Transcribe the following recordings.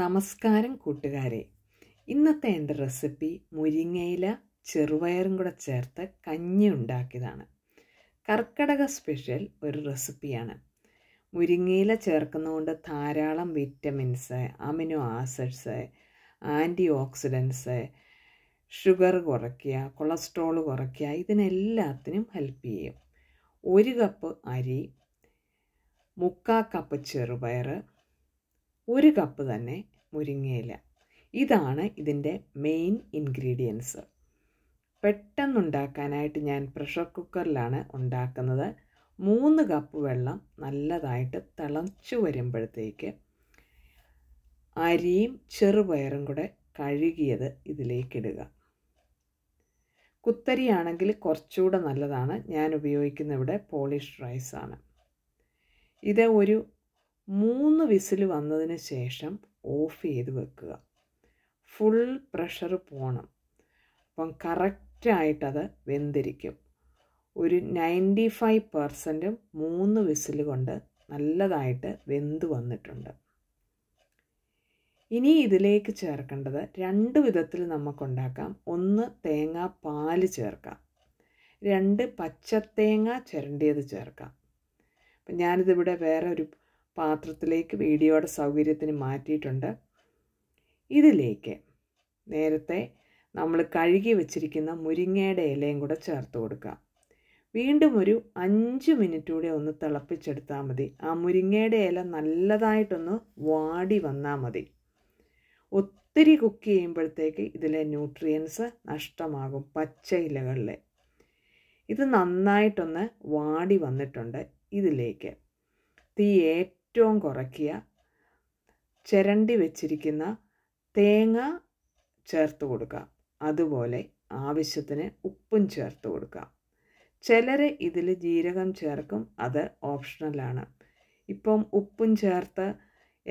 നമസ്കാരം കൂട്ടുകാരെ ഇന്നത്തെ എൻ്റെ റെസിപ്പി മുരിങ്ങയില ചെറുപയറും കൂടെ ചേർത്ത് കഞ്ഞി ഉണ്ടാക്കിയതാണ് കർക്കടക സ്പെഷ്യൽ ഒരു റെസിപ്പിയാണ് മുരിങ്ങയില ചേർക്കുന്നതുകൊണ്ട് ധാരാളം vitamins amino acids antioxidants sugar കുറയ്ക്കുക കൊളസ്ട്രോൾ കുറയ്ക്കുക ഇതിനെല്ലാത്തിനും ഹെൽപ്പ് ചെയ്യും ഒരു കപ്പ് അരി മുക്കാൽ കപ്പ് ചെറുപയർ ഒരു കപ്പ് തന്നെ മുരിങ്ങയില ഇതാണ് ഇതിൻ്റെ മെയിൻ ഇൻഗ്രീഡിയൻസ് പെട്ടെന്നുണ്ടാക്കാനായിട്ട് ഞാൻ പ്രഷർ കുക്കറിലാണ് ഉണ്ടാക്കുന്നത് മൂന്ന് കപ്പ് വെള്ളം നല്ലതായിട്ട് തിളച്ചു വരുമ്പോഴത്തേക്ക് അരിയും ചെറുപയറും കൂടെ കഴുകിയത് ഇതിലേക്കിടുക കുത്തരിയാണെങ്കിൽ കുറച്ചുകൂടെ നല്ലതാണ് ഞാൻ ഉപയോഗിക്കുന്ന ഇവിടെ പോളിഷ് റൈസാണ് ഇത് ഒരു മൂന്ന് വിസിൽ വന്നതിന് ശേഷം ഓഫ് ചെയ്ത് വെക്കുക ഫുൾ പ്രഷർ പോകണം അപ്പം കറക്റ്റായിട്ടത് വെന്തിരിക്കും ഒരു നയൻറ്റി ഫൈവ് പെർസെൻറ്റും മൂന്ന് വിസിൽ കൊണ്ട് നല്ലതായിട്ട് വെന്ത് വന്നിട്ടുണ്ട് ഇനി ഇതിലേക്ക് ചേർക്കേണ്ടത് രണ്ട് വിധത്തിൽ നമുക്കുണ്ടാക്കാം ഒന്ന് തേങ്ങ പാൽ ചേർക്കാം രണ്ട് പച്ചത്തേങ്ങ ചിരണ്ടിയത് ചേർക്കാം അപ്പം ഞാനിതിവിടെ വേറെ ഒരു പാത്രത്തിലേക്ക് വീഡിയോയുടെ സൗകര്യത്തിന് മാറ്റിയിട്ടുണ്ട് ഇതിലേക്ക് നേരത്തെ നമ്മൾ കഴുകി വെച്ചിരിക്കുന്ന മുരിങ്ങയുടെ ഇലയും കൂടെ ചേർത്ത് കൊടുക്കാം വീണ്ടും ഒരു അഞ്ച് മിനിറ്റ് കൂടെ ഒന്ന് തിളപ്പിച്ചെടുത്താൽ മതി ആ മുരിങ്ങയുടെ ഇല നല്ലതായിട്ടൊന്ന് വാടി വന്നാൽ മതി ഒത്തിരി കുക്ക് ചെയ്യുമ്പോഴത്തേക്ക് ഇതിലെ ന്യൂട്രിയൻസ് നഷ്ടമാകും പച്ച ഇലകളിലെ ഇത് നന്നായിട്ടൊന്ന് വാടി വന്നിട്ടുണ്ട് ഇതിലേക്ക് തീ ഏറ്റവും കുറയ്ക്കുക ചിരണ്ടി വെച്ചിരിക്കുന്ന തേങ്ങ ചേർത്ത് കൊടുക്കുക അതുപോലെ ആവശ്യത്തിന് ഉപ്പും ചേർത്ത് കൊടുക്കുക ചിലർ ഇതിൽ ജീരകം ചേർക്കും അത് ഓപ്ഷണലാണ് ഇപ്പം ഉപ്പും ചേർത്ത്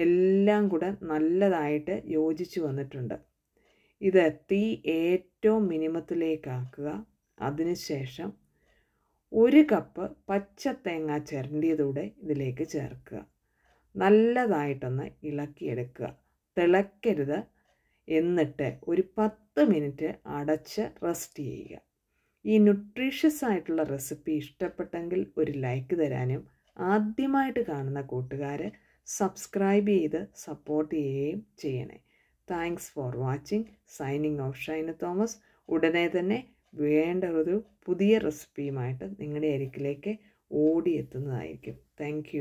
എല്ലാം കൂടെ നല്ലതായിട്ട് യോജിച്ച് വന്നിട്ടുണ്ട് ഇത് തീ ഏറ്റവും മിനിമത്തിലേക്കാക്കുക അതിനുശേഷം ഒരു കപ്പ് പച്ച തേങ്ങ ചിരണ്ടിയതൂടെ ഇതിലേക്ക് ചേർക്കുക നല്ലതായിട്ടൊന്ന് ഇളക്കിയെടുക്കുക തിളക്കരുത് എന്നിട്ട് ഒരു പത്ത് മിനിറ്റ് അടച്ച് റെസ്റ്റ് ചെയ്യുക ഈ ന്യൂട്രീഷ്യസ് ആയിട്ടുള്ള റെസിപ്പി ഇഷ്ടപ്പെട്ടെങ്കിൽ ഒരു ലൈക്ക് തരാനും ആദ്യമായിട്ട് കാണുന്ന കൂട്ടുകാർ സബ്സ്ക്രൈബ് ചെയ്ത് സപ്പോർട്ട് ചെയ്യുകയും ചെയ്യണേ thanks for watching signing off Shaina Thomas ഉടനെ തന്നെ വേണ്ട ഒരു പുതിയ റെസിപ്പിയുമായിട്ട് നിങ്ങളുടെ അരിക്കിലേക്ക് ഓടിയെത്തുന്നതായിരിക്കും താങ്ക്